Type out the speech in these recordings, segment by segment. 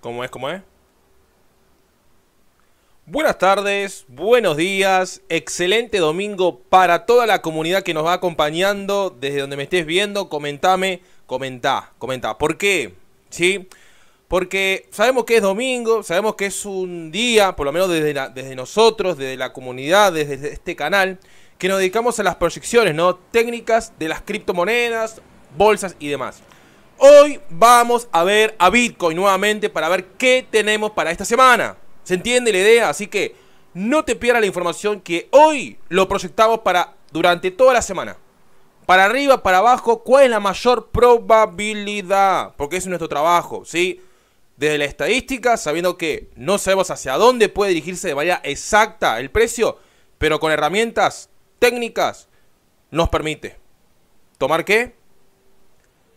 ¿Cómo es? ¿Cómo es? Buenas tardes, buenos días, excelente domingo para toda la comunidad que nos va acompañando desde donde me estés viendo. Comentame, comenta, comenta, ¿Por qué? ¿Sí? Porque sabemos que es domingo, sabemos que es un día, por lo menos desde, desde nosotros, desde la comunidad, desde este canal, que nos dedicamos a las proyecciones ¿no? técnicas de las criptomonedas, bolsas y demás. Hoy vamos a ver a Bitcoin nuevamente para ver qué tenemos para esta semana. ¿Se entiende la idea? Así que no te pierdas la información que hoy lo proyectamos para durante toda la semana. Para arriba, para abajo, ¿cuál es la mayor probabilidad? Porque ese es nuestro trabajo, ¿sí? Desde la estadística, sabiendo que no sabemos hacia dónde puede dirigirse de manera exacta el precio, pero con herramientas técnicas nos permite tomar qué?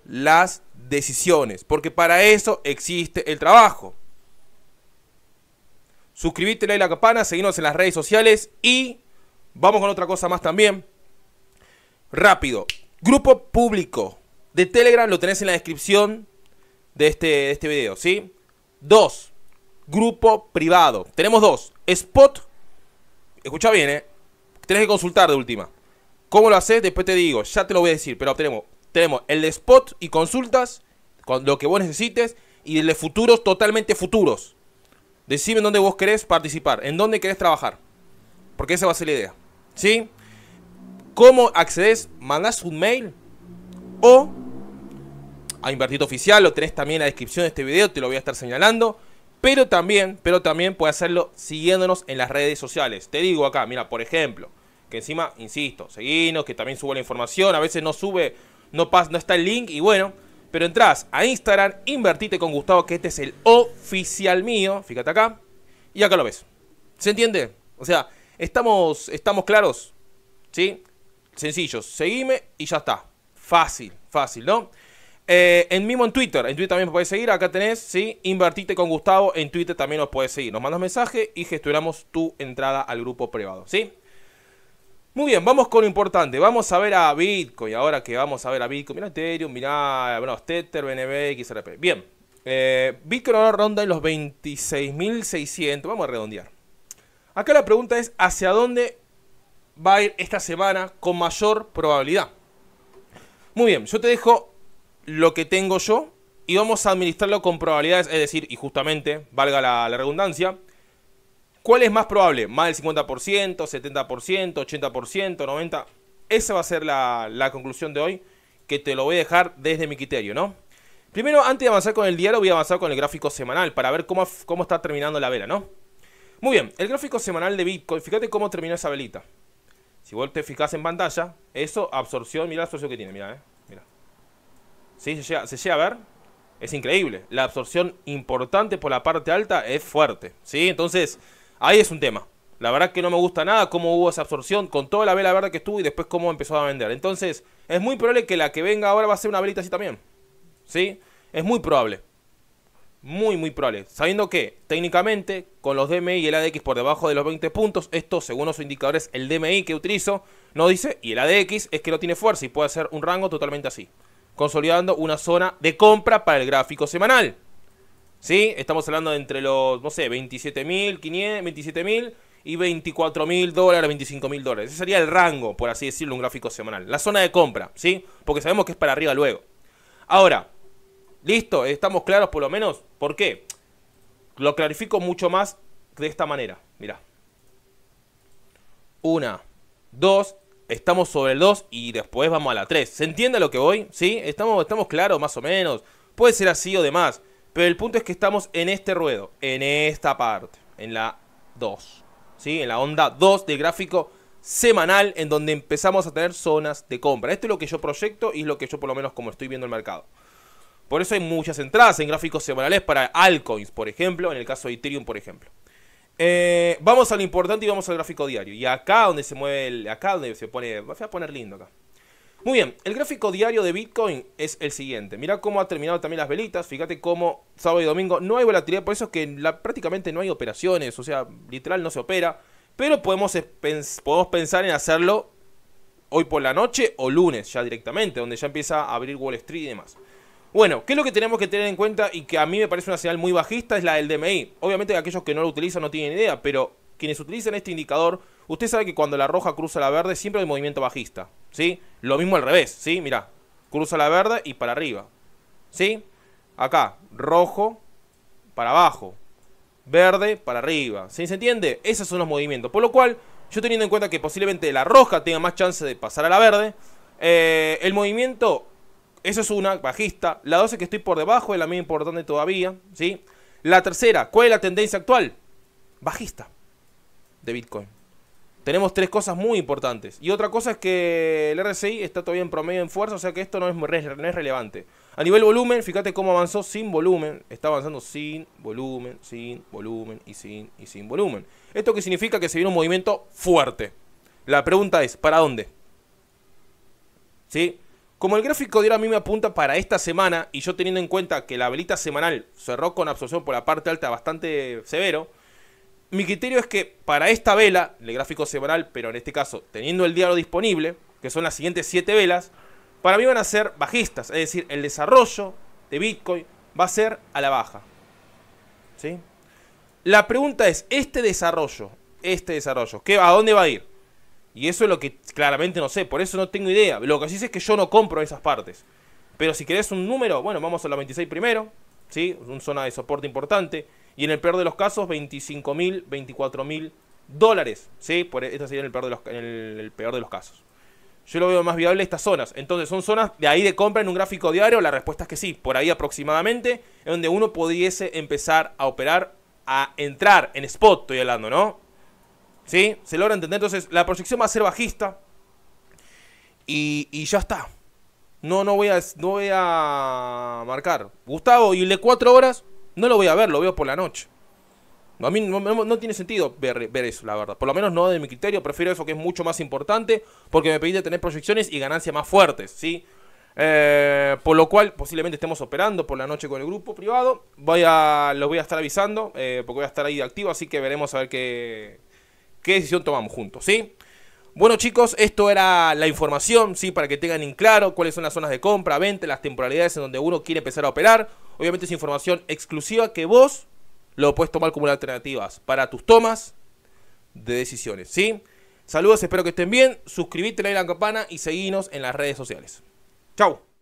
las decisiones, porque para eso existe el trabajo. Suscríbete, a la campana, seguimos en las redes sociales y vamos con otra cosa más también. Rápido, grupo público de Telegram lo tenés en la descripción de este, este video, ¿sí? Dos, grupo privado. Tenemos dos, Spot, escucha bien, ¿eh? Tenés que consultar de última. ¿Cómo lo haces? Después te digo, ya te lo voy a decir, pero tenemos tenemos el de spot y consultas, con lo que vos necesites, y el de futuros totalmente futuros. Decime en dónde vos querés participar, en dónde querés trabajar. Porque esa va a ser la idea. ¿Sí? ¿Cómo accedes? Mandás un mail o a Invertido Oficial, lo tenés también en la descripción de este video, te lo voy a estar señalando. Pero también, pero también puedes hacerlo siguiéndonos en las redes sociales. Te digo acá, mira, por ejemplo, que encima, insisto, seguinos, que también subo la información. A veces no sube no, no está el link y bueno. Pero entras a Instagram, invertite con Gustavo, que este es el oficial mío. Fíjate acá. Y acá lo ves. ¿Se entiende? O sea, estamos, estamos claros. ¿Sí? Sencillos. Seguime y ya está. Fácil, fácil, ¿no? Eh, en mismo en Twitter, en Twitter también nos podés seguir, acá tenés, ¿sí? Invertite con Gustavo, en Twitter también nos podés seguir. Nos mandas mensaje y gestionamos tu entrada al grupo privado, ¿sí? Muy bien, vamos con lo importante. Vamos a ver a Bitcoin. Ahora que vamos a ver a Bitcoin, mira Ethereum, mira bueno, Tether, BNB, XRP. Bien, eh, Bitcoin ahora ronda en los 26.600. Vamos a redondear. Acá la pregunta es: ¿hacia dónde va a ir esta semana con mayor probabilidad? Muy bien, yo te dejo lo que tengo yo y vamos a administrarlo con probabilidades, es decir, y justamente, valga la redundancia ¿Cuál es más probable? ¿Más del 50%, 70%, 80%, 90%? Esa va a ser la, conclusión de hoy, que te lo voy a dejar desde mi criterio, ¿no? Primero, antes de avanzar con el diario, voy a avanzar con el gráfico semanal para ver cómo, cómo está terminando la vela, ¿no? Muy bien, el gráfico semanal de Bitcoin, fíjate cómo terminó esa velita. Si vos te fijas en pantalla, eso, absorción, mira la absorción que tiene, mira, eh, mira. Sí, se se llega, a ver, es increíble. La absorción importante por la parte alta es fuerte, ¿sí? Entonces, Ahí es un tema. La verdad que no me gusta nada cómo hubo esa absorción con toda la vela verde que estuvo y después cómo empezó a vender. Entonces, es muy probable que la que venga ahora va a ser una velita así también. ¿Sí? Es muy probable. Muy, muy probable. Sabiendo que, técnicamente, con los DMI y el ADX por debajo de los 20 puntos, esto, según los indicadores, el DMI que utilizo, no dice, y el ADX es que no tiene fuerza y puede ser un rango totalmente así. Consolidando una zona de compra para el gráfico semanal. ¿Sí? Estamos hablando de entre los, no sé, 27.000 y 24.000 dólares, 25.000 dólares. Ese sería el rango, por así decirlo, un gráfico semanal. La zona de compra, ¿sí? Porque sabemos que es para arriba luego. Ahora, ¿listo? ¿Estamos claros por lo menos? ¿Por qué? Lo clarifico mucho más de esta manera. Mira, Una, dos, estamos sobre el 2 y después vamos a la 3. ¿Se entiende lo que voy? ¿Sí? Estamos, estamos claros más o menos. Puede ser así o demás. Pero el punto es que estamos en este ruedo, en esta parte, en la 2. ¿Sí? En la onda 2 del gráfico semanal en donde empezamos a tener zonas de compra. Esto es lo que yo proyecto y es lo que yo por lo menos como estoy viendo el mercado. Por eso hay muchas entradas en gráficos semanales para altcoins, por ejemplo, en el caso de Ethereum, por ejemplo. Eh, vamos a lo importante y vamos al gráfico diario. Y acá donde se mueve, el, acá donde se pone, voy a poner lindo acá. Muy bien, el gráfico diario de Bitcoin es el siguiente. Mira cómo ha terminado también las velitas. Fíjate cómo sábado y domingo no hay volatilidad, por eso es que prácticamente no hay operaciones. O sea, literal no se opera. Pero podemos, podemos pensar en hacerlo hoy por la noche o lunes ya directamente, donde ya empieza a abrir Wall Street y demás. Bueno, ¿qué es lo que tenemos que tener en cuenta y que a mí me parece una señal muy bajista? Es la del DMI. Obviamente aquellos que no lo utilizan no tienen idea, pero quienes utilizan este indicador, usted sabe que cuando la roja cruza la verde siempre hay movimiento bajista, ¿sí? Lo mismo al revés, ¿sí? Mira, cruza la verde y para arriba, ¿sí? Acá, rojo para abajo, verde para arriba, ¿sí? ¿Se entiende? Esos son los movimientos, por lo cual, yo teniendo en cuenta que posiblemente la roja tenga más chance de pasar a la verde, eh, el movimiento, eso es una, bajista, la 12 que estoy por debajo, es la más importante todavía, ¿sí? La tercera, ¿cuál es la tendencia actual? Bajista de Bitcoin. Tenemos tres cosas muy importantes. Y otra cosa es que el RSI está todavía en promedio en fuerza, o sea que esto no es, es relevante. A nivel volumen, fíjate cómo avanzó sin volumen. Está avanzando sin volumen, sin volumen y sin, y sin volumen. Esto que significa que se viene un movimiento fuerte. La pregunta es, ¿para dónde? ¿Sí? Como el gráfico de ahora a mí me apunta para esta semana, y yo teniendo en cuenta que la velita semanal cerró con absorción por la parte alta bastante severo, mi criterio es que para esta vela, el gráfico semanal, pero en este caso teniendo el diálogo disponible, que son las siguientes siete velas, para mí van a ser bajistas. Es decir, el desarrollo de Bitcoin va a ser a la baja. La pregunta es, este desarrollo, este desarrollo, ¿qué, ¿a dónde va a ir? Y eso es lo que claramente no sé, por eso no tengo idea. Lo que sí sé es que yo no compro esas partes. Pero si querés un número, bueno, vamos a la 26 primero, ¿sí? Un zona de soporte importante y en el peor de los casos 25 mil, 24 mil dólares. ¿sí? Por, este sería en el, peor de los, peor de los casos. Yo lo veo más viable estas zonas. Entonces, ¿son zonas de ahí de compra en un gráfico diario? La respuesta es que sí, por ahí aproximadamente, es donde uno pudiese empezar a operar, a entrar en spot, estoy hablando, ¿no? ¿Sí? ¿Se logra entender? Entonces, la proyección va a ser bajista y, y ya está. No, no voy, a, no voy a marcar. Gustavo, ¿y le cuatro horas? No lo voy a ver, lo veo por la noche. A mí no, tiene sentido ver, eso, la verdad. Por lo menos no de mi criterio. Prefiero eso que es mucho más importante porque me permite tener proyecciones y ganancias más fuertes, ¿sí? Eh, por lo cual posiblemente estemos operando por la noche con el grupo privado. Voy a, los voy a estar avisando eh, porque voy a estar ahí activo, así que veremos a ver qué, qué decisión tomamos juntos, ¿sí? Bueno chicos, esto era la información, ¿sí? Para que tengan en claro cuáles son las zonas de compra, venta, las temporalidades en donde uno quiere empezar a operar. Obviamente es información exclusiva que vos lo puedes tomar como una alternativas para tus tomas de decisiones, ¿sí? Saludos, espero que estén bien. Suscribite, a la campana y seguinos en las redes sociales. Chau.